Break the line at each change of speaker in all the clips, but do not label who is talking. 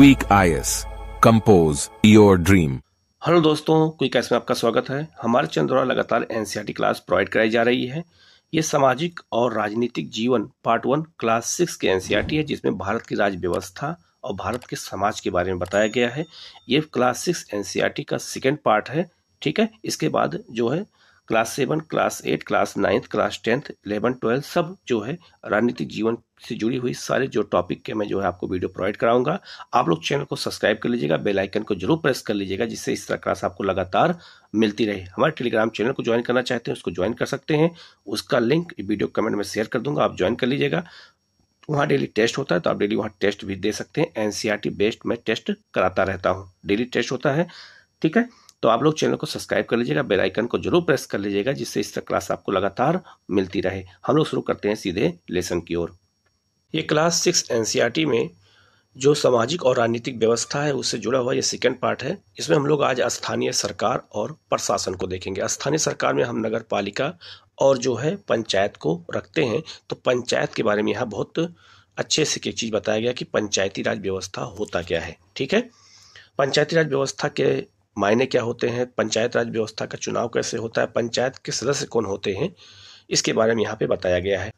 quick IAS compose your dream hello दोस्तों quick IAS में आपका स्वागत है हमारे चैनल द्वारा लगातार एनसीईआरटी क्लास प्रोवाइड कराई जा रही है ये सामाजिक और राजनीतिक जीवन पार्ट वन क्लास सिक्स के एनसीईआरटी e है जिसमें भारत की राज व्यवस्था और भारत के समाज के बारे में बताया गया है ये क्लास सिक्स एनसीईआरटी का सेकेंड पार्ट है ठीक है इसके बाद जो है class seven class eight class ninth class tenth eleven twelfth सब जो है राजनीतिक जीवन से जुड़ी हुई सारे जो टॉपिक के मैं जो है आपको वीडियो प्रोवाइड कराऊंगा आप लोग चैनल को सब्सक्राइब कर लीजिएगा बेल आइकन को जरूर प्रेस कर लीजिएगा जिससे इस तरह क्लास आपको लगातार मिलती रहे हमारे टेलीग्राम चैनल को ज्वाइन करना चाहते हैं उसको ज्वाइन कर सकते हैं उसका लिंक वीडियो कमेंट में शेयर कर दूंगा आप ज्वाइन कर लीजिएगा वहाँ डेली टेस्ट होता है तो आप डेली वहाँ टेस्ट भी दे सकते हैं एनसीईआरटी बेस्ड e मैं टेस्ट कराता रहता हूँ डेली टेस्ट होता है ठीक है तो आप लोग चैनल को सब्सक्राइब कर लीजिएगा बेल आइकन को जरूर प्रेस कर लीजिएगा जिससे इस तरह क्लास आपको लगातार मिलती रहे हम लोग शुरू करते हैं सीधे लेसन की ओर ये क्लास सिक्स एन e में जो सामाजिक और राजनीतिक व्यवस्था है उससे जुड़ा हुआ ये सेकेंड पार्ट है इसमें हम लोग आज स्थानीय सरकार और प्रशासन को देखेंगे स्थानीय सरकार में हम नगर और जो है पंचायत को रखते हैं तो पंचायत के बारे में यहाँ बहुत अच्छे से एक चीज़ बताया गया कि पंचायती राज व्यवस्था होता क्या है ठीक है पंचायती राज व्यवस्था के मायने क्या होते हैं पंचायत राज व्यवस्था का चुनाव कैसे होता है पंचायत के सदस्य कौन होते हैं इसके बारे में यहाँ पे बताया गया है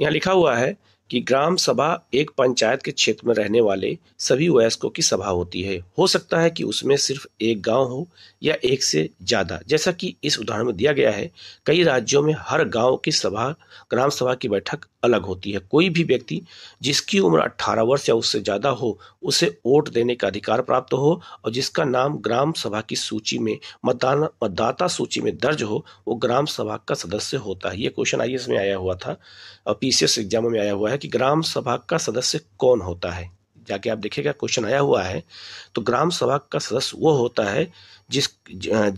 यहाँ लिखा हुआ है कि ग्राम सभा एक पंचायत के क्षेत्र में रहने वाले सभी वयस्कों की सभा होती है हो सकता है कि उसमें सिर्फ एक गांव हो या एक से ज़्यादा जैसा कि इस उदाहरण में दिया गया है कई राज्यों में हर गांव की सभा ग्राम सभा की बैठक अलग होती है कोई भी व्यक्ति जिसकी उम्र 18 वर्ष या उससे ज़्यादा हो उसे वोट देने का अधिकार प्राप्त हो और जिसका नाम ग्राम सभा की सूची में मतदान मतदाता सूची में दर्ज हो वो ग्राम सभा का सदस्य होता है ये क्वेश्चन आई में आया हुआ था और पीसीएस एग्जाम में आया हुआ है कि ग्राम सभा का सदस्य कौन होता है जाके आप देखिएगा क्वेश्चन आया हुआ है तो ग्राम सभा का सदस्य वो होता है जिस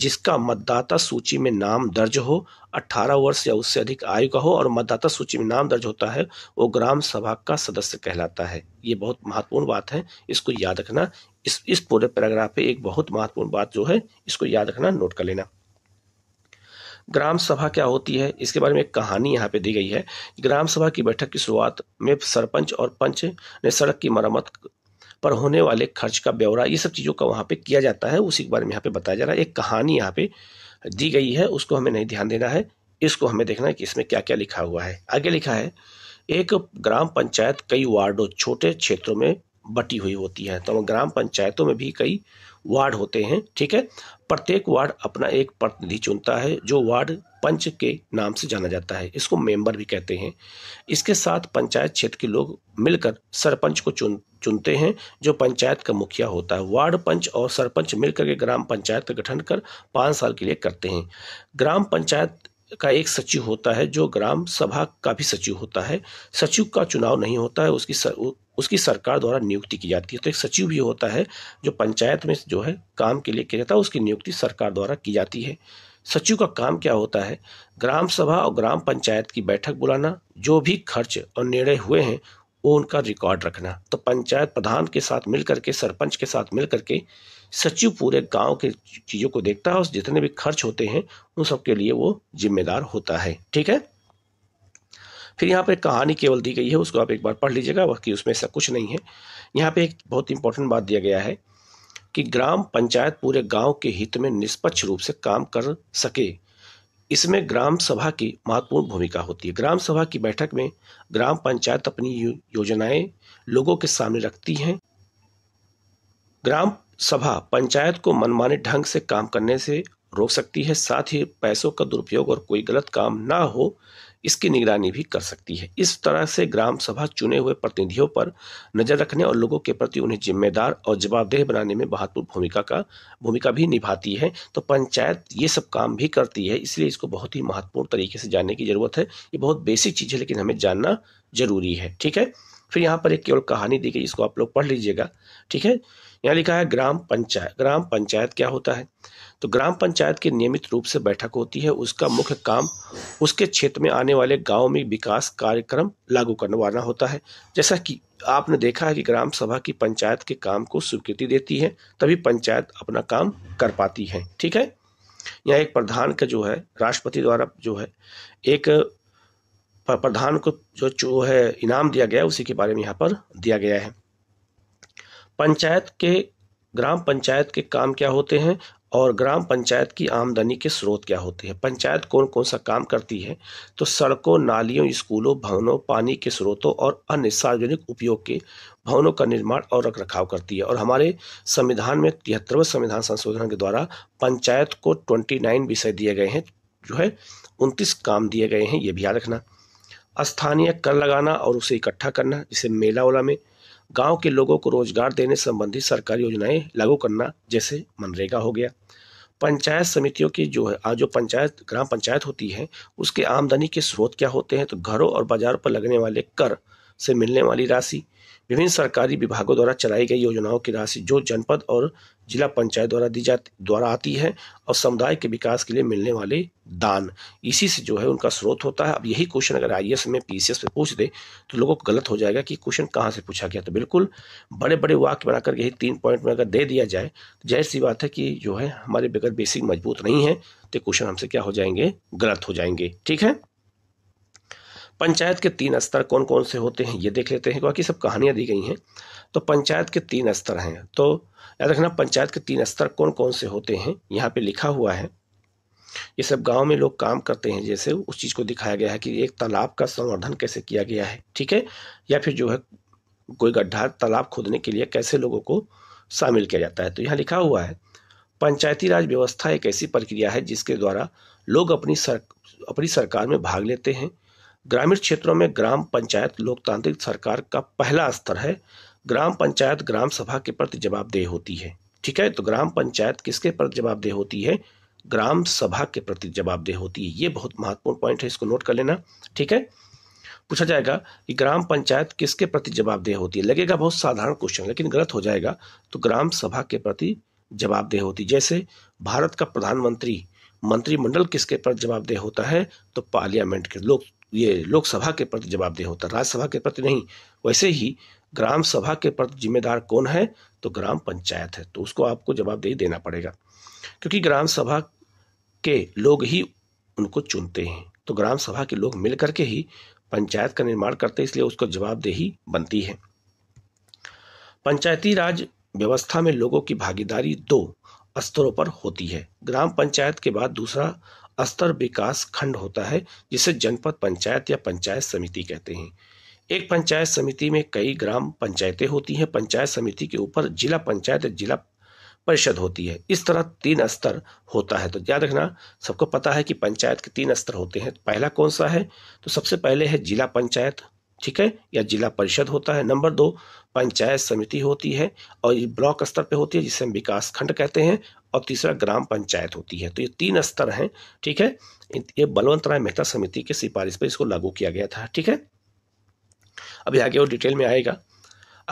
जिसका मतदाता सूची में नाम दर्ज हो 18 वर्ष या उससे अधिक आयु का हो और मतदाता सूची में नाम दर्ज होता है वो ग्राम सभा का सदस्य कहलाता है ये बहुत महत्वपूर्ण बात है इसको याद रखना इस इस पूरे पैराग्राफ पे एक बहुत महत्वपूर्ण बात जो है इसको याद रखना नोट कर लेना ग्राम सभा क्या होती है इसके बारे में एक कहानी यहाँ पे दी गई है ग्राम सभा की बैठक की शुरुआत में सरपंच और पंच ने सड़क की मरम्मत पर होने वाले खर्च का ब्यौरा ये सब चीज़ों का वहाँ पे किया जाता है उसी के बारे में यहाँ पे बताया जा रहा है एक कहानी यहाँ पे दी गई है उसको हमें नहीं ध्यान देना है इसको हमें देखना है कि इसमें क्या क्या लिखा हुआ है आगे लिखा है एक ग्राम पंचायत कई वार्डों छोटे क्षेत्रों में बटी हुई होती है तो ग्राम पंचायतों में भी कई वार्ड होते हैं ठीक है प्रत्येक वार्ड अपना एक प्रतिनिधि चुनता है जो वार्ड पंच के नाम से जाना जाता है इसको मेंबर भी कहते हैं इसके साथ पंचायत क्षेत्र के लोग मिलकर सरपंच को चुन चुनते हैं जो पंचायत का मुखिया होता है वार्ड पंच और सरपंच मिलकर के ग्राम पंचायत का गठन कर पाँच साल के लिए करते हैं ग्राम पंचायत का एक सचिव होता है जो ग्राम सभा का भी सचिव होता है सचिव का चुनाव नहीं होता है उसकी सर, उसकी सरकार द्वारा नियुक्ति की जाती है तो एक सचिव भी होता है जो पंचायत में जो है काम के लिए किया जाता है उसकी नियुक्ति सरकार द्वारा की जाती है सचिव का काम क्या होता है ग्राम सभा और ग्राम पंचायत की बैठक बुलाना जो भी खर्च और निर्णय हुए हैं वो उनका रिकॉर्ड रखना तो पंचायत प्रधान के साथ मिलकर के सरपंच के साथ मिलकर के सचिव पूरे गांव के चीज़ों को देखता है और जितने भी खर्च होते हैं उन सबके लिए वो जिम्मेदार होता है ठीक है फिर यहाँ पर कहानी केवल दी गई है उसको आप एक बार पढ़ लीजिएगा बाकी उसमें ऐसा कुछ नहीं है यहाँ पे एक बहुत इंपॉर्टेंट बात दिया गया है कि ग्राम पंचायत पूरे गांव के हित में निष्पक्ष रूप से काम कर सके इसमें ग्राम सभा की महत्वपूर्ण भूमिका होती है ग्राम सभा की बैठक में ग्राम पंचायत अपनी योजनाएं लोगों के सामने रखती हैं ग्राम सभा पंचायत को मनमाने ढंग से काम करने से रोक सकती है साथ ही पैसों का दुरुपयोग और कोई गलत काम ना हो इसकी निगरानी भी कर सकती है इस तरह से ग्राम सभा चुने हुए प्रतिनिधियों पर नजर रखने और लोगों के प्रति उन्हें जिम्मेदार और जवाबदेह बनाने में महत्वपूर्ण भूमिका का भूमिका भी निभाती है तो पंचायत ये सब काम भी करती है इसलिए इसको बहुत ही महत्वपूर्ण तरीके से जानने की जरूरत है ये बहुत बेसिक चीज़ है लेकिन हमें जानना जरूरी है ठीक है फिर यहाँ पर एक केवल कहानी दी गई इसको आप लोग पढ़ लीजिएगा ठीक है यहाँ लिखा है ग्राम पंचायत ग्राम पंचायत क्या होता है तो ग्राम पंचायत की नियमित रूप से बैठक होती है उसका मुख्य काम उसके क्षेत्र में आने वाले गाँव में विकास कार्यक्रम लागू करवाना होता है जैसा कि आपने देखा है कि ग्राम सभा की पंचायत के काम को स्वीकृति देती है तभी पंचायत अपना काम कर पाती है ठीक है यहाँ एक प्रधान का जो है राष्ट्रपति द्वारा जो है एक प्रधान को जो जो है इनाम दिया गया उसी के बारे में यहाँ पर दिया गया है पंचायत के ग्राम पंचायत के काम क्या होते हैं और ग्राम पंचायत की आमदनी के स्रोत क्या होते हैं पंचायत कौन कौन सा काम करती है तो सड़कों नालियों स्कूलों भवनों पानी के स्रोतों और अन्य सार्वजनिक उपयोग के भवनों का निर्माण और रख रखाव करती है और हमारे संविधान में तिहत्तरवें संविधान संशोधन के द्वारा पंचायत को ट्वेंटी नाइन विषय दिए गए हैं जो है उनतीस काम दिए गए हैं ये भी याद रखना स्थानीय कर लगाना और उसे इकट्ठा करना जैसे मेला वाला में गांव के लोगों को रोजगार देने संबंधी सरकारी योजनाएं लागू करना जैसे मनरेगा हो गया पंचायत समितियों की जो है जो पंचायत ग्राम पंचायत होती है उसके आमदनी के स्रोत क्या होते हैं तो घरों और बाजारों पर लगने वाले कर से मिलने वाली राशि विभिन्न सरकारी विभागों द्वारा चलाई गई योजनाओं की राशि जो जनपद और जिला पंचायत द्वारा दी जाती द्वारा आती है और समुदाय के विकास के लिए मिलने वाले दान इसी से जो है उनका स्रोत होता है अब यही क्वेश्चन अगर आई e में पीसीएस में पूछ दे तो लोगों को गलत हो जाएगा कि क्वेश्चन कहाँ से पूछा गया तो बिल्कुल बड़े बड़े वाक्य बनाकर यही तीन पॉइंट में अगर दे दिया जाए तो जाहिर सी बात है कि जो है हमारे बगैर बेसिक मजबूत नहीं है तो क्वेश्चन हमसे क्या हो जाएंगे गलत हो जाएंगे ठीक है पंचायत के तीन स्तर कौन कौन से होते हैं ये देख लेते हैं क्योंकि सब कहानियाँ दी गई हैं तो पंचायत के तीन स्तर हैं तो याद रखना पंचायत के तीन स्तर कौन कौन से होते हैं यहाँ पे लिखा हुआ है ये सब गांव में लोग काम करते हैं जैसे उस चीज़ को दिखाया गया है कि एक तालाब का संवर्धन कैसे किया गया है ठीक है या फिर जो है कोई गड्ढा तालाब खोदने के लिए कैसे लोगों को शामिल किया जाता है तो यहाँ लिखा हुआ है पंचायती राज व्यवस्था एक ऐसी प्रक्रिया है जिसके द्वारा लोग अपनी सर अपनी सरकार में भाग लेते हैं ग्रामीण क्षेत्रों में ग्राम पंचायत लोकतांत्रिक सरकार का पहला स्तर है ग्राम पंचायत ग्राम सभा के प्रति जवाबदेह होती है ठीक है तो ग्राम पंचायत किसके प्रति जवाबदेह होती है ग्राम सभा के प्रति जवाबदेह होती है ये बहुत महत्वपूर्ण पॉइंट है इसको नोट कर लेना ठीक है पूछा जाएगा कि ग्राम पंचायत किसके प्रति जवाबदेह होती है लगेगा बहुत साधारण क्वेश्चन लेकिन गलत हो जाएगा तो ग्राम सभा के प्रति जवाबदेह होती जैसे भारत का प्रधानमंत्री मंत्रिमंडल किसके प्रति जवाबदेह होता है तो पार्लियामेंट के लोग ये लोकसभा के प्रति जवाबदेह होता है राज्यसभा के प्रति नहीं वैसे ही ग्राम सभा के प्रति जिम्मेदार कौन है तो ग्राम पंचायत है तो उसको आपको जवाबदेही देना पड़ेगा क्योंकि ग्राम सभा के लोग ही उनको चुनते हैं तो ग्राम सभा के लोग मिलकर के ही पंचायत का निर्माण करते हैं इसलिए उसको जवाबदेही बनती है पंचायती राज व्यवस्था में लोगों की भागीदारी दो स्तरों पर होती है ग्राम पंचायत के बाद दूसरा स्तर विकास खंड होता है जिसे जनपद पंचायत या पंचायत समिति कहते हैं एक पंचायत समिति में कई ग्राम पंचायतें होती हैं पंचायत समिति के ऊपर जिला पंचायत जिला परिषद होती है इस तरह तीन स्तर होता है तो याद रखना सबको पता है कि पंचायत के तीन स्तर होते हैं पहला कौन सा है तो सबसे पहले है जिला पंचायत ठीक है या जिला परिषद होता है नंबर दो पंचायत समिति होती है और ये ब्लॉक स्तर पे होती है जिसे हम विकास खंड कहते हैं और तीसरा ग्राम पंचायत होती है तो ये तीन स्तर हैं ठीक है ये बलवंत राय मेहता समिति के सिफारिश पर इसको लागू किया गया था ठीक है अभी आगे वो डिटेल में आएगा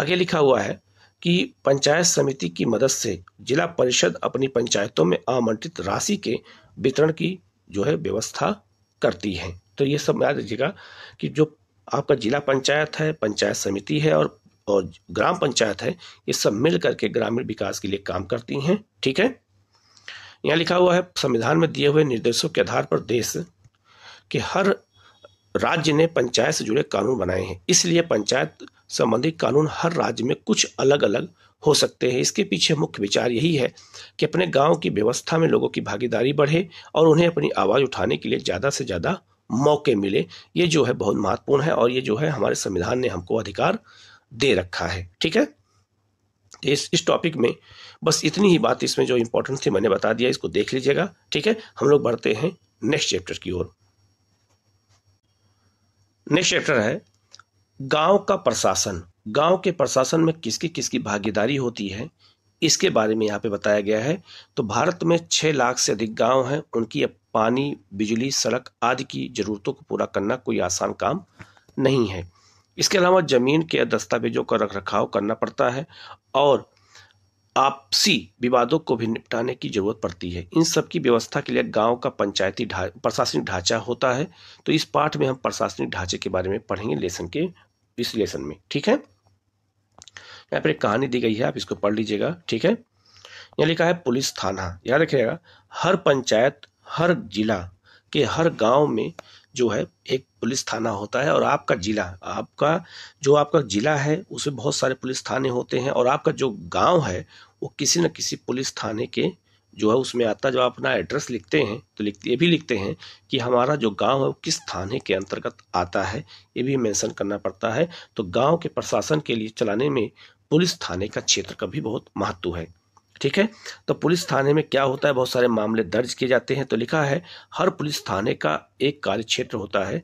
आगे लिखा हुआ है कि पंचायत समिति की मदद से जिला परिषद अपनी पंचायतों में आमंत्रित राशि के वितरण की जो है व्यवस्था करती है तो ये सब याद रखिएगा कि जो आपका जिला पंचायत है पंचायत समिति है और और ग्राम पंचायत है ये सब मिल करके ग्रामीण विकास के लिए काम करती हैं ठीक है यहाँ लिखा हुआ है संविधान में दिए हुए निर्देशों के आधार पर देश के हर राज्य ने पंचायत से जुड़े कानून बनाए हैं इसलिए पंचायत संबंधी कानून हर राज्य में कुछ अलग अलग हो सकते हैं इसके पीछे मुख्य विचार यही है कि अपने गांव की व्यवस्था में लोगों की भागीदारी बढ़े और उन्हें अपनी आवाज़ उठाने के लिए ज़्यादा से ज़्यादा मौके मिले ये जो है बहुत महत्वपूर्ण है और ये जो है हमारे संविधान ने हमको अधिकार दे रखा है ठीक है तो इस इस टॉपिक में बस इतनी ही बात इसमें जो इम्पोर्टेंट थी मैंने बता दिया इसको देख लीजिएगा ठीक है हम लोग बढ़ते हैं नेक्स्ट चैप्टर की ओर नेक्स्ट चैप्टर है गांव का प्रशासन गांव के प्रशासन में किसकी किसकी भागीदारी होती है इसके बारे में यहाँ पे बताया गया है तो भारत में छः लाख से अधिक गांव हैं उनकी अब पानी बिजली सड़क आदि की ज़रूरतों को पूरा करना कोई आसान काम नहीं है इसके अलावा ज़मीन के दस्तावेजों का रख रखाव करना पड़ता है और आपसी विवादों को भी निपटाने की जरूरत पड़ती है इन सब की व्यवस्था के लिए गांव का पंचायती ढा प्रशासनिक ढांचा होता है तो इस पाठ में हम प्रशासनिक ढांचे के बारे में पढ़ेंगे लेसन के इस लेसन में ठीक है यहाँ पर एक कहानी दी गई है आप इसको पढ़ लीजिएगा ठीक है यहाँ लिखा है पुलिस थाना याद रखिएगा हर पंचायत हर जिला के हर गांव में जो है एक पुलिस थाना होता है और आपका जिला आपका जो आपका जिला है उसमें बहुत सारे पुलिस थाने होते हैं और आपका जो गांव है वो किसी न किसी पुलिस थाने के जो है उसमें आता है जब आप अपना एड्रेस लिखते हैं तो लिखते ये भी लिखते हैं कि हमारा जो गांव है वो किस थाने के अंतर्गत आता है ये भी मेंशन करना पड़ता है तो गांव के प्रशासन के लिए चलाने में पुलिस थाने का क्षेत्र का भी बहुत महत्व है ठीक है तो पुलिस थाने में क्या होता है बहुत सारे मामले दर्ज किए जाते हैं तो लिखा है हर पुलिस थाने का एक कार्य क्षेत्र होता है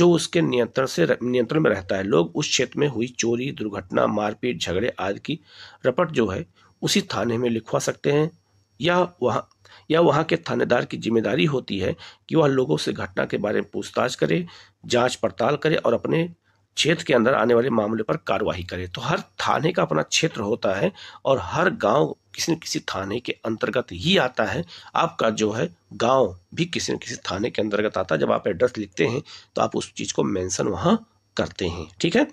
जो उसके नियंत्रण से नियंत्रण में रहता है लोग उस क्षेत्र में हुई चोरी दुर्घटना मारपीट झगड़े आदि की रपट जो है उसी थाने में लिखवा सकते हैं या वहाँ या वहाँ के थानेदार की जिम्मेदारी होती है कि वह लोगों से घटना के बारे में पूछताछ करे जांच पड़ताल करे और अपने क्षेत्र के अंदर आने वाले मामले पर कार्रवाई करे तो हर थाने का अपना क्षेत्र होता है और हर गांव किसी न किसी थाने के अंतर्गत ही आता है आपका जो है गांव भी किसी न किसी थाने के अंतर्गत आता है जब आप एड्रेस लिखते हैं तो आप उस चीज़ को मेंशन वहां करते हैं ठीक है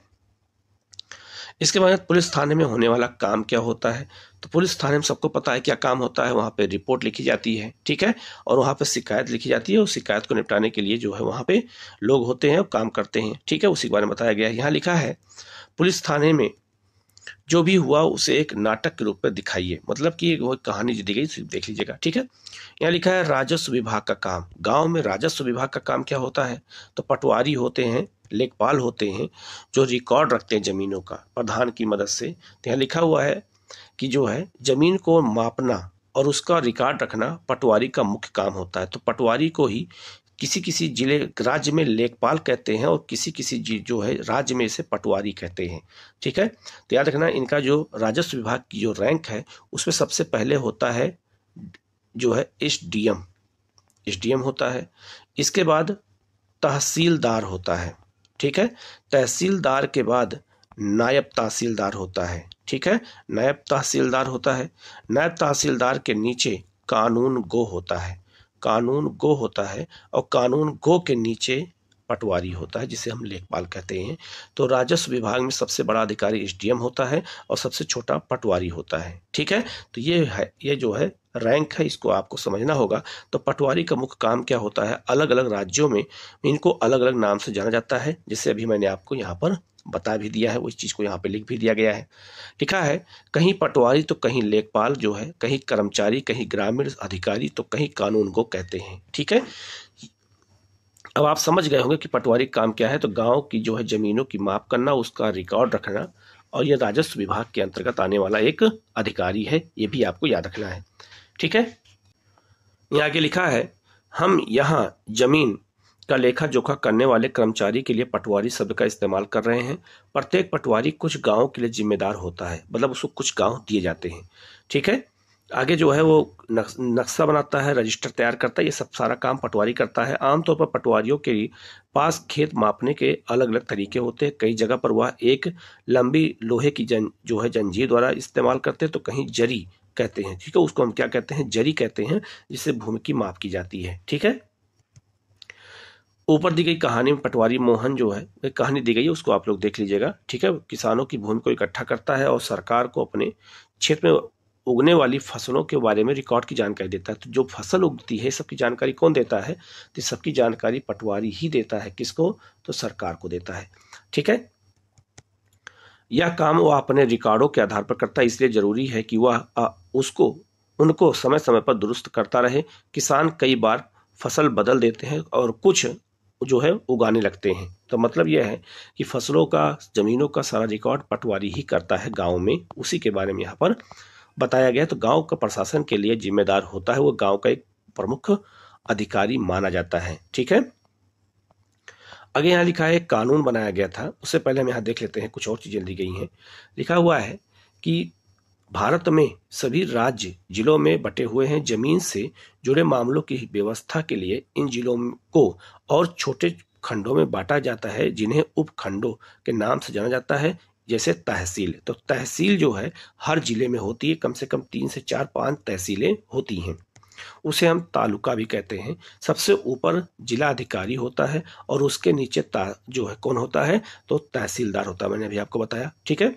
इसके बाद पुलिस थाने में होने वाला काम क्या होता है तो पुलिस थाने में सबको पता है क्या काम होता है वहाँ पे रिपोर्ट लिखी जाती है ठीक है और वहाँ पे शिकायत लिखी जाती है उस शिकायत को निपटाने के लिए जो है वहाँ पे लोग होते हैं और काम करते हैं ठीक है उसी के बारे में बताया गया है यहाँ लिखा है पुलिस थाने में जो भी हुआ उसे एक नाटक के रूप में दिखाइए मतलब कि वो कहानी जो दी गई देख लीजिएगा ठीक है यहाँ लिखा है राजस्व विभाग का काम गांव में राजस्व विभाग का काम क्या होता है तो पटवारी होते हैं लेखपाल होते हैं जो रिकॉर्ड रखते हैं ज़मीनों का प्रधान की मदद से तो यहाँ लिखा हुआ है कि जो है ज़मीन को मापना और उसका रिकॉर्ड रखना पटवारी का मुख्य काम होता है तो पटवारी को ही किसी किसी जिले राज्य में लेखपाल कहते हैं और किसी किसी जो है राज्य में इसे पटवारी कहते हैं ठीक है तो याद रखना इनका जो राजस्व विभाग की जो रैंक है उसमें सबसे पहले होता है जो है S D M S D M होता है इसके बाद तहसीलदार होता है ठीक है तहसीलदार के बाद नायब तहसीलदार होता है ठीक है नायब तहसीलदार होता है नायब तहसीलदार के नीचे कानून गो होता है कानून गो होता है और कानून गो के नीचे पटवारी होता है जिसे हम लेखपाल कहते हैं तो राजस्व विभाग में सबसे बड़ा अधिकारी एसडीएम होता है और सबसे छोटा पटवारी होता है ठीक है तो ये है ये जो है रैंक है इसको आपको समझना होगा तो पटवारी का मुख्य काम क्या होता है अलग अलग राज्यों में इनको अलग अलग नाम से जाना जाता है जिसे अभी मैंने आपको यहाँ पर बता भी दिया है उस चीज़ को यहाँ पे लिख भी दिया गया है लिखा है कहीं पटवारी तो कहीं लेखपाल जो है कहीं कर्मचारी कहीं ग्रामीण अधिकारी तो कहीं कानून को कहते हैं ठीक है अब आप समझ गए होंगे कि पटवारी काम क्या है तो गांव की जो है ज़मीनों की माप करना उसका रिकॉर्ड रखना और यह राजस्व विभाग के अंतर्गत आने वाला एक अधिकारी है ये भी आपको याद रखना है ठीक है ये आगे लिखा है हम यहाँ जमीन का लेखा जोखा करने वाले कर्मचारी के लिए पटवारी शब्द का इस्तेमाल कर रहे हैं प्रत्येक पटवारी कुछ गाँव के लिए जिम्मेदार होता है मतलब उसको कुछ गाँव दिए जाते हैं ठीक है आगे जो है वो नक्शा बनाता है रजिस्टर तैयार करता है ये सब सारा काम पटवारी करता है आमतौर पर पटवारियों के पास खेत मापने के अलग अलग तरीके होते हैं कई जगह पर वह एक लंबी लोहे की जन जो है जंजीर द्वारा इस्तेमाल करते हैं तो कहीं जरी कहते हैं ठीक है उसको हम क्या कहते हैं जरी कहते हैं जिससे भूमि की माप की जाती है ठीक है ऊपर दी गई कहानी में पटवारी मोहन जो है कहानी दी गई है उसको आप लोग देख लीजिएगा ठीक है किसानों की भूमि को इकट्ठा करता है और सरकार को अपने क्षेत्र में उगने वाली फसलों के बारे में रिकॉर्ड की जानकारी देता है तो जो फसल उगती है सबकी जानकारी कौन देता है तो सबकी जानकारी पटवारी ही देता है किसको तो सरकार को देता है ठीक है यह काम वह अपने रिकॉर्डों के आधार पर करता है इसलिए जरूरी है कि वह उसको उनको समय समय पर दुरुस्त करता रहे किसान कई बार फसल बदल देते हैं और कुछ जो है उगाने लगते हैं तो मतलब यह है कि फसलों का ज़मीनों का सारा रिकॉर्ड पटवारी ही करता है गांव में उसी के बारे में यहाँ पर बताया गया तो गांव का प्रशासन के लिए जिम्मेदार होता है वो गांव का एक प्रमुख अधिकारी माना जाता है ठीक है आगे यहाँ लिखा है कानून बनाया गया था उससे पहले हम यहाँ देख लेते हैं कुछ और चीज़ें ली गई हैं लिखा हुआ है कि भारत में सभी राज्य जिलों में बटे हुए हैं जमीन से जुड़े मामलों की व्यवस्था के लिए इन जिलों को और छोटे खंडों में बांटा जाता है जिन्हें उपखंडों के नाम से जाना जाता है जैसे तहसील तो तहसील जो है हर जिले में होती है कम से कम तीन से चार पांच तहसीलें होती हैं उसे हम तालुका भी कहते हैं सबसे ऊपर जिला अधिकारी होता है और उसके नीचे जो है कौन होता है तो तहसीलदार होता है मैंने अभी आपको बताया ठीक है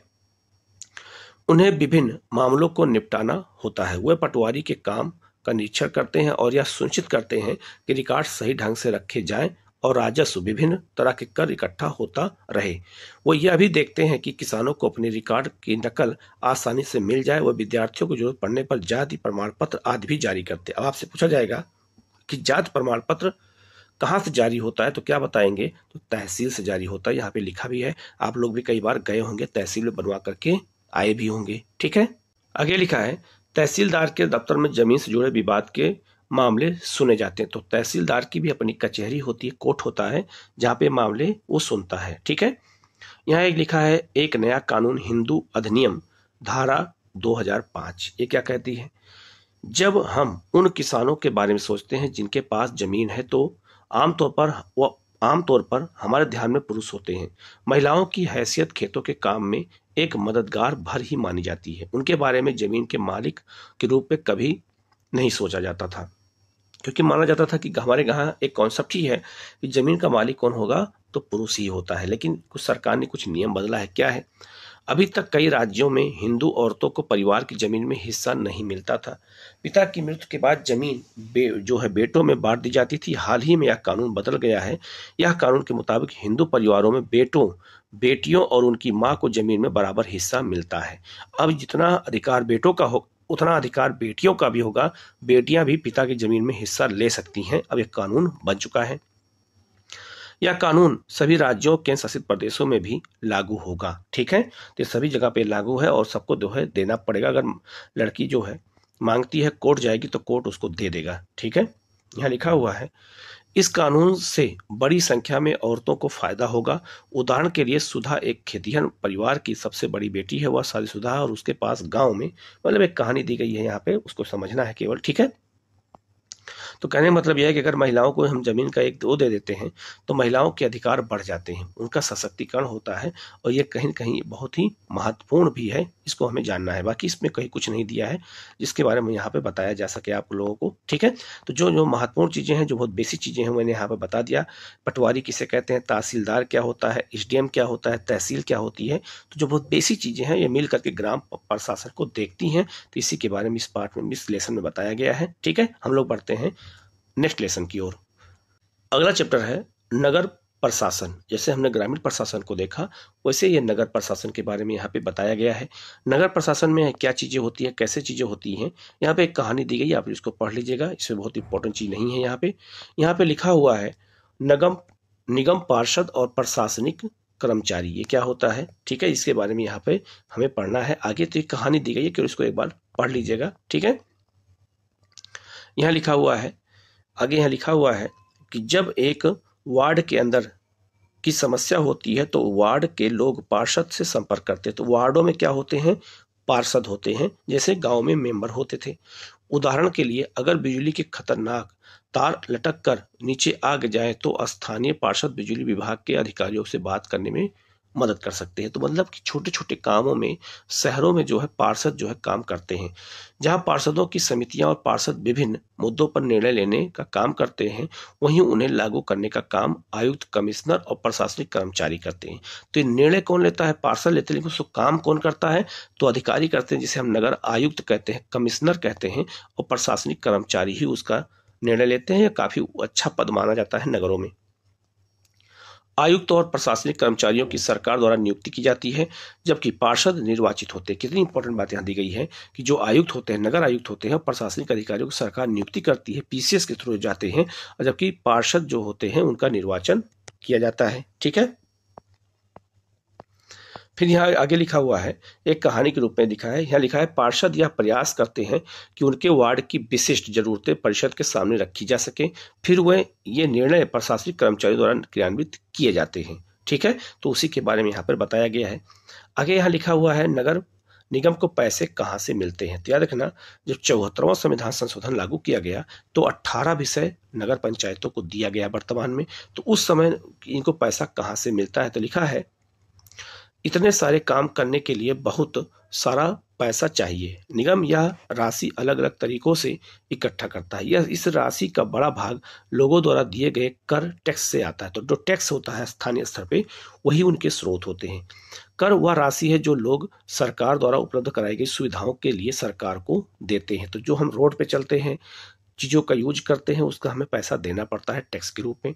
उन्हें विभिन्न मामलों को निपटाना होता है वह पटवारी के काम का निरीक्षण करते हैं और यह सुनिश्चित करते हैं कि रिकॉर्ड सही ढंग से रखे जाएं और राजस्व विभिन्न तरह के कर इकट्ठा होता रहे वो यह भी देखते हैं कि किसानों को अपने रिकॉर्ड की नकल आसानी से मिल जाए वह विद्यार्थियों को जरूरत पड़ने पर जाति प्रमाण पत्र आदि भी जारी करते अब आपसे पूछा जाएगा कि जात प्रमाण पत्र कहाँ से जारी होता है तो क्या बताएंगे तो तहसील से जारी होता है यहाँ पे लिखा भी है आप लोग भी कई बार गए होंगे तहसील में बनवा करके आए भी होंगे ठीक है आगे लिखा है तहसीलदार के दफ्तर में जमीन से जुड़े विवाद के मामले सुने जाते हैं तो तहसीलदार की भी अपनी कचहरी होती है कोर्ट होता है जहाँ पे मामले वो सुनता है ठीक है यहाँ एक लिखा है एक नया कानून हिंदू अधिनियम धारा 2005 ये क्या कहती है जब हम उन किसानों के बारे में सोचते हैं जिनके पास जमीन है तो आमतौर पर वो आमतौर पर हमारे ध्यान में पुरुष होते हैं महिलाओं की हैसियत खेतों के काम में एक मददगार भर ही मानी जाती है उनके बारे में जमीन के मालिक के रूप में कभी नहीं सोचा जाता था क्योंकि माना जाता था कि हमारे यहाँ एक कॉन्सेप्ट ही है कि ज़मीन का मालिक कौन होगा तो पुरुष ही होता है लेकिन कुछ सरकार ने कुछ नियम बदला है क्या है अभी तक कई राज्यों में हिंदू औरतों को परिवार की जमीन में हिस्सा नहीं मिलता था पिता की मृत्यु के बाद जमीन जो है बेटों में बांट दी जाती थी हाल ही में यह कानून बदल गया है यह कानून के मुताबिक हिंदू परिवारों में बेटों बेटियों और उनकी माँ को जमीन में बराबर हिस्सा मिलता है अब जितना अधिकार बेटों का हो उतना अधिकार बेटियों का भी होगा बेटियां भी पिता की जमीन में हिस्सा ले सकती हैं अब यह कानून बन चुका है यह कानून सभी राज्यों के शासित प्रदेशों में भी लागू होगा ठीक है तो सभी जगह पे लागू है और सबको जो है देना पड़ेगा अगर लड़की जो है मांगती है कोर्ट जाएगी तो कोर्ट उसको दे देगा ठीक है यहाँ लिखा हुआ है इस कानून से बड़ी संख्या में औरतों को फायदा होगा उदाहरण के लिए सुधा एक खेतीहन परिवार की सबसे बड़ी बेटी है वह सारी सुधा और उसके पास गांव में मतलब एक कहानी दी गई है यहाँ पे उसको समझना है केवल ठीक है तो कहने का मतलब यह है कि अगर महिलाओं को हम जमीन का एक दो दे देते हैं तो महिलाओं के अधिकार बढ़ जाते हैं उनका सशक्तिकरण होता है और ये कहीं कहीं बहुत ही महत्वपूर्ण भी है इसको हमें जानना है बाकी इसमें कहीं कुछ नहीं दिया है जिसके बारे में यहाँ पे बताया जा सके आप लोगों को ठीक है तो जो जो महत्वपूर्ण चीज़ें हैं जो बहुत बेसिक चीज़ें हैं मैंने यहाँ पर बता दिया पटवारी किसे कहते हैं तहसीलदार क्या होता है एस क्या होता है तहसील क्या होती है तो जो बहुत बेसिक चीज़ें हैं ये मिल करके ग्राम प्रशासन को देखती हैं तो इसी के बारे में इस पार्ट में इस लेसन में बताया गया है ठीक है हम लोग पढ़ते हैं नेक्स्ट लेसन की ओर अगला चैप्टर है नगर प्रशासन जैसे हमने ग्रामीण प्रशासन को देखा वैसे ये नगर प्रशासन के बारे में यहाँ पे बताया गया है नगर प्रशासन में क्या चीज़ें होती हैं कैसे चीज़ें होती हैं यहाँ पे एक कहानी दी गई आप इसको पढ़ लीजिएगा इसमें बहुत इंपॉर्टेंट चीज़ नहीं है यहाँ पे यहाँ पे लिखा हुआ है नगम निगम पार्षद और प्रशासनिक कर्मचारी ये क्या होता है ठीक है इसके बारे में यहाँ पे हमें पढ़ना है आगे तो एक कहानी दी गई है कि इसको एक बार पढ़ लीजिएगा ठीक है यहाँ लिखा हुआ है आगे यहाँ लिखा हुआ है कि जब एक वार्ड के अंदर की समस्या होती है तो वार्ड के लोग पार्षद से संपर्क करते तो वार्डों में क्या होते हैं पार्षद होते हैं जैसे गांव में मेंबर होते थे उदाहरण के लिए अगर बिजली के खतरनाक तार लटक कर नीचे आग जाए तो स्थानीय पार्षद बिजली विभाग के अधिकारियों से बात करने में मदद कर सकते हैं तो मतलब कि छोटे छोटे कामों में शहरों में जो है पार्षद जो है काम करते हैं जहां पार्षदों की समितियां और पार्षद विभिन्न मुद्दों पर निर्णय लेने का काम करते हैं वहीं उन्हें लागू करने का काम आयुक्त कमिश्नर और प्रशासनिक कर्मचारी करते हैं तो ये निर्णय कौन लेता है पार्षद लेते लेकिन उसको काम कौन करता है तो अधिकारी करते हैं जिसे हम नगर आयुक्त कहते हैं कमिश्नर कहते हैं और प्रशासनिक कर्मचारी ही उसका निर्णय लेते हैं यह काफ़ी अच्छा पद माना जाता है नगरों में आयुक्त और प्रशासनिक कर्मचारियों की सरकार द्वारा नियुक्ति की जाती है जबकि पार्षद निर्वाचित होते हैं कितनी इंपॉर्टेंट बात यहाँ दी गई है कि जो आयुक्त होते हैं नगर आयुक्त होते हैं प्रशासनिक अधिकारियों की सरकार नियुक्ति करती है पीसीएस के थ्रू जाते हैं जबकि पार्षद जो होते हैं उनका निर्वाचन किया जाता है ठीक है फिर यहाँ आगे लिखा हुआ है एक कहानी के रूप में लिखा है यहाँ लिखा है पार्षद यह प्रयास करते हैं कि उनके वार्ड की विशिष्ट जरूरतें परिषद के सामने रखी जा सके फिर वे ये निर्णय प्रशासनिक कर्मचारियों द्वारा क्रियान्वित किए जाते हैं ठीक है तो उसी के बारे में यहाँ पर बताया गया है आगे यहाँ लिखा हुआ है नगर निगम को पैसे कहाँ से मिलते हैं तो याद रखना जब चौहत्तरवा संविधान संशोधन लागू किया गया तो 18 विषय नगर पंचायतों को दिया गया वर्तमान में तो उस समय इनको पैसा कहाँ से मिलता है तो लिखा है इतने सारे काम करने के लिए बहुत सारा पैसा चाहिए निगम यह राशि अलग अलग तरीकों से इकट्ठा करता है यह इस राशि का बड़ा भाग लोगों द्वारा दिए गए कर टैक्स से आता है तो जो टैक्स होता है स्थानीय स्तर पे वही उनके स्रोत होते हैं कर वह राशि है जो लोग सरकार द्वारा उपलब्ध कराई गई सुविधाओं के लिए सरकार को देते हैं तो जो हम रोड पे चलते हैं चीज़ों का यूज करते हैं उसका हमें पैसा देना पड़ता है टैक्स के रूप में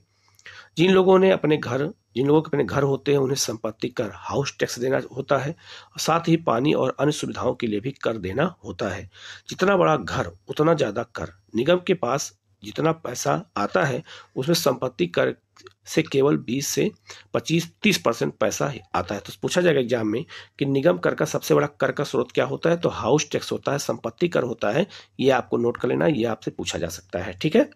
जिन लोगों ने अपने घर जिन लोगों के अपने घर होते हैं उन्हें संपत्ति कर हाउस टैक्स देना होता है साथ ही पानी और अन्य सुविधाओं के लिए भी कर देना होता है जितना बड़ा घर उतना ज़्यादा कर निगम के पास जितना पैसा आता है उसमें संपत्ति कर से केवल 20 से 25 30 परसेंट पैसा आता है तो पूछा जाएगा एग्जाम में कि निगम कर का सबसे बड़ा कर का स्रोत क्या होता है तो हाउस टैक्स होता है संपत्ति कर होता है ये आपको नोट कर लेना ये आपसे पूछा जा सकता है ठीक है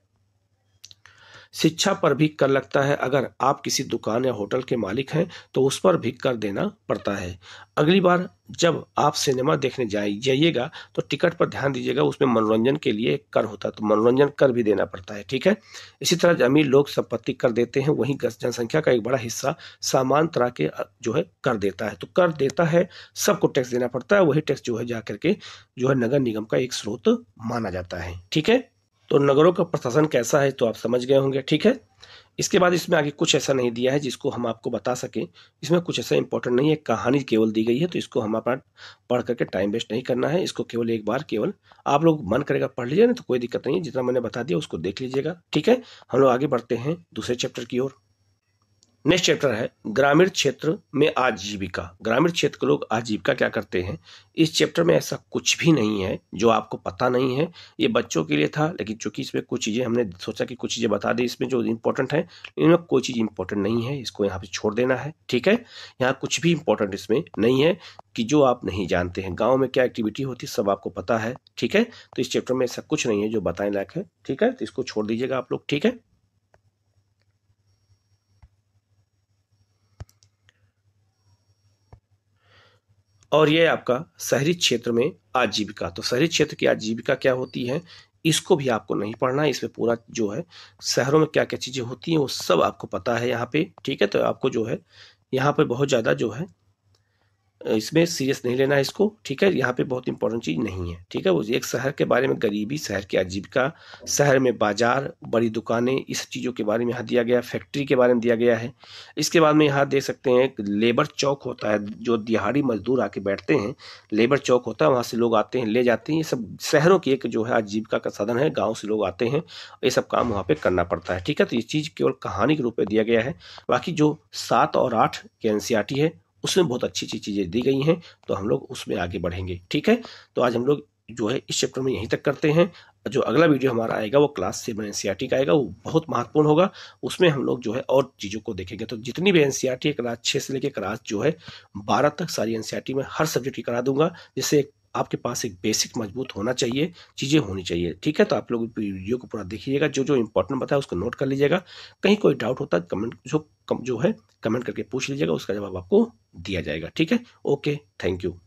शिक्षा पर भी कर लगता है अगर आप किसी दुकान या होटल के मालिक हैं तो उस पर भी कर देना पड़ता है अगली बार जब आप सिनेमा देखने जाए जाइएगा तो टिकट पर ध्यान दीजिएगा उसमें मनोरंजन के लिए कर होता है तो मनोरंजन कर भी देना पड़ता है ठीक है इसी तरह अमीर लोग संपत्ति कर देते हैं वहीं जनसंख्या का एक बड़ा हिस्सा सामान तरह के जो है कर देता है तो कर देता है सबको टैक्स देना पड़ता है वही टैक्स जो है जा करके जो है नगर निगम का एक स्रोत माना जाता है ठीक है तो नगरों का प्रशासन कैसा है तो आप समझ गए होंगे ठीक है इसके बाद इसमें आगे कुछ ऐसा नहीं दिया है जिसको हम आपको बता सकें इसमें कुछ ऐसा इंपॉर्टेंट नहीं है कहानी केवल दी गई है तो इसको हम अपना पढ़ करके टाइम वेस्ट नहीं करना है इसको केवल एक बार केवल आप लोग मन करेगा पढ़ लीजिए ना तो कोई दिक्कत नहीं है जितना मैंने बता दिया उसको देख लीजिएगा ठीक है हम लोग आगे बढ़ते हैं दूसरे चैप्टर की ओर नेक्स्ट चैप्टर है ग्रामीण क्षेत्र में आजीविका ग्रामीण क्षेत्र के लोग आजीविका क्या करते हैं इस चैप्टर में ऐसा कुछ भी नहीं है जो आपको पता नहीं है ये बच्चों के लिए था लेकिन चूंकि इसमें कुछ चीज़ें हमने सोचा कि कुछ चीज़ें बता दी इसमें जो इम्पोर्टेंट है इनमें कोई चीज़ इम्पोर्टेंट नहीं है इसको यहाँ पर छोड़ देना है ठीक है यहाँ कुछ भी इम्पोर्टेंट इसमें नहीं है कि जो आप नहीं जानते हैं गाँव में क्या एक्टिविटी होती है सब आपको पता है ठीक है तो इस चैप्टर में ऐसा कुछ नहीं है जो बताने लायक है ठीक है तो इसको छोड़ दीजिएगा आप लोग ठीक है और यह आपका शहरी क्षेत्र में आजीविका तो शहरी क्षेत्र की आजीविका क्या होती है इसको भी आपको नहीं पढ़ना है इसमें पूरा जो है शहरों में क्या क्या चीज़ें होती हैं वो सब आपको पता है यहाँ पे ठीक है तो आपको जो है यहाँ पर बहुत ज़्यादा जो है इसमें सीरियस नहीं लेना है इसको ठीक है यहाँ पे बहुत इंपॉर्टेंट चीज़ नहीं है ठीक है वो एक शहर के बारे में गरीबी शहर की आजीविका शहर में बाजार बड़ी दुकानें इस चीज़ों के बारे में यहाँ दिया गया फैक्ट्री के बारे में दिया गया है इसके बाद में यहाँ देख सकते हैं लेबर चौक होता है जो दिहाड़ी मजदूर आके बैठते हैं लेबर चौक होता है वहाँ से लोग आते हैं ले जाते हैं ये सब शहरों की एक जो है आजीविका का साधन है गाँव से लोग आते हैं ये सब काम वहाँ पर करना पड़ता है ठीक है तो ये चीज़ केवल कहानी के रूप में दिया गया है बाकी जो सात और आठ के एन e है उसमें बहुत अच्छी अच्छी चीज़ें दी गई हैं तो हम लोग उसमें आगे बढ़ेंगे ठीक है तो आज हम लोग जो है इस चैप्टर में यहीं तक करते हैं जो अगला वीडियो हमारा आएगा वो क्लास सेवन एन का आएगा वो बहुत महत्वपूर्ण होगा उसमें हम लोग जो है और चीज़ों को देखेंगे तो जितनी भी एन सी e है क्लास छः से लेकर क्लास जो है बारह तक सारी एन e में हर सब्जेक्ट की करा दूंगा जिससे आपके पास एक बेसिक मजबूत होना चाहिए चीज़ें होनी चाहिए ठीक है तो आप लोग वीडियो को पूरा देखिएगा जो जो इंपॉर्टेंट बताया उसको नोट कर लीजिएगा कहीं कोई डाउट होता है कमेंट जो कम जो है कमेंट करके पूछ लीजिएगा उसका जवाब आपको दिया जाएगा ठीक है ओके थैंक यू